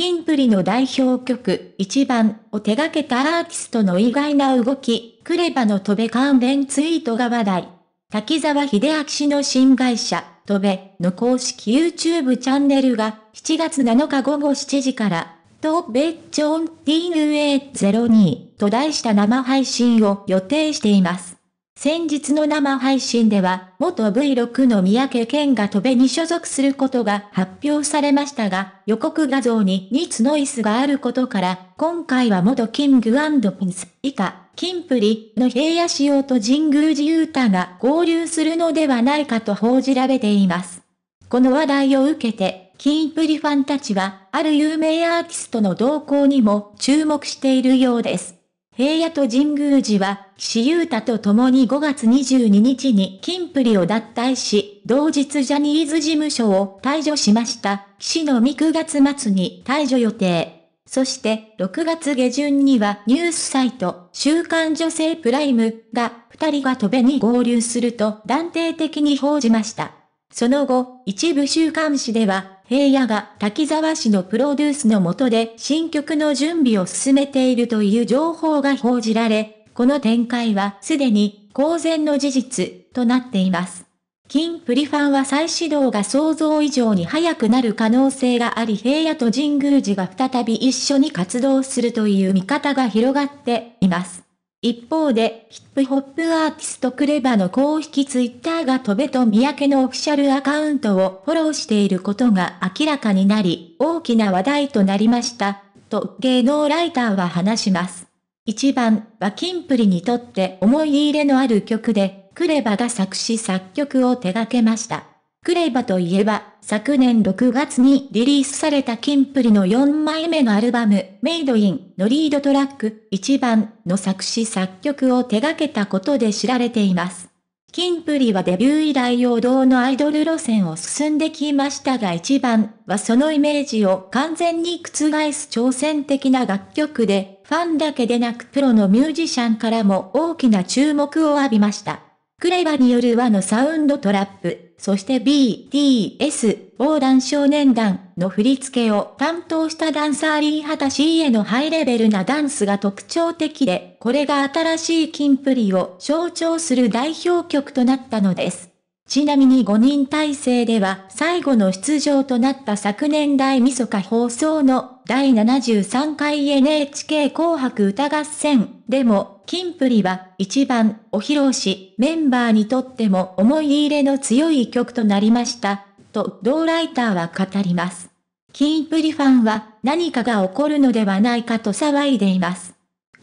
キンプリの代表曲、一番を手掛けたアーティストの意外な動き、クレバの戸部関連ツイートが話題。滝沢秀明氏の新会社、戸部の公式 YouTube チャンネルが、7月7日午後7時から、戸ベチョン t n a 0 2と題した生配信を予定しています。先日の生配信では、元 V6 の三宅健が戸部に所属することが発表されましたが、予告画像にニツノイスがあることから、今回は元キングピンス以下、キンプリの平野仕様と神宮寺勇太が合流するのではないかと報じられています。この話題を受けて、キンプリファンたちは、ある有名アーティストの動向にも注目しているようです。平野と神宮寺は、岸優太と共に5月22日に金プリを脱退し、同日ジャニーズ事務所を退場しました。岸のみ9月末に退場予定。そして、6月下旬にはニュースサイト、週刊女性プライムが、二人が戸べに合流すると断定的に報じました。その後、一部週刊誌では、平野が滝沢氏のプロデュースの下で新曲の準備を進めているという情報が報じられ、この展開はすでに公然の事実となっています。金プリファンは再始動が想像以上に早くなる可能性があり平野と神宮寺が再び一緒に活動するという見方が広がっています。一方で、ヒップホップアーティストクレバの公式ツイッターが飛べと三宅のオフィシャルアカウントをフォローしていることが明らかになり、大きな話題となりました、と芸能ライターは話します。一番はキンプリにとって思い入れのある曲で、クレバが作詞作曲を手掛けました。クレバといえば、昨年6月にリリースされたキンプリの4枚目のアルバム、メイドインのリードトラック、1番の作詞作曲を手掛けたことで知られています。キンプリはデビュー以来王道のアイドル路線を進んできましたが1番はそのイメージを完全に覆す挑戦的な楽曲で、ファンだけでなくプロのミュージシャンからも大きな注目を浴びました。クレバによる和のサウンドトラップ、そして BTS、横断少年団の振り付けを担当したダンサーリー・ハタシーへのハイレベルなダンスが特徴的で、これが新しいキンプリを象徴する代表曲となったのです。ちなみに5人体制では最後の出場となった昨年大晦日放送の第73回 NHK 紅白歌合戦でもキンプリは一番お披露し、メンバーにとっても思い入れの強い曲となりました、と同ライターは語ります。キンプリファンは何かが起こるのではないかと騒いでいます。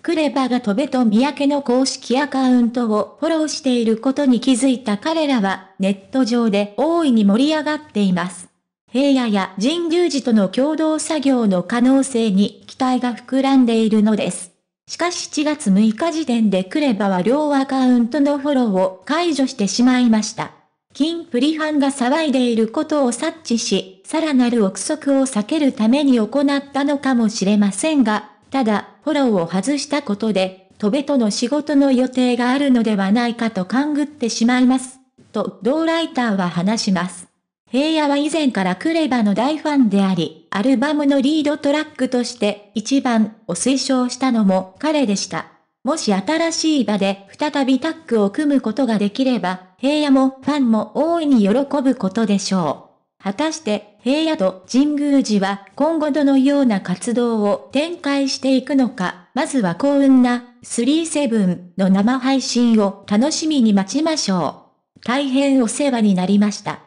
クレバが飛べと三宅の公式アカウントをフォローしていることに気づいた彼らはネット上で大いに盛り上がっています。平野や神宮寺との共同作業の可能性に期待が膨らんでいるのです。しかし7月6日時点でクレバは両アカウントのフォローを解除してしまいました。金プリファンが騒いでいることを察知し、さらなる憶測を避けるために行ったのかもしれませんが、ただ、フォローを外したことで、トベとの仕事の予定があるのではないかと勘ぐってしまいます。と、同ライターは話します。平野は以前からクレバの大ファンであり、アルバムのリードトラックとして一番を推奨したのも彼でした。もし新しい場で再びタッグを組むことができれば、平野もファンも大いに喜ぶことでしょう。果たして平野と神宮寺は今後どのような活動を展開していくのか、まずは幸運な37の生配信を楽しみに待ちましょう。大変お世話になりました。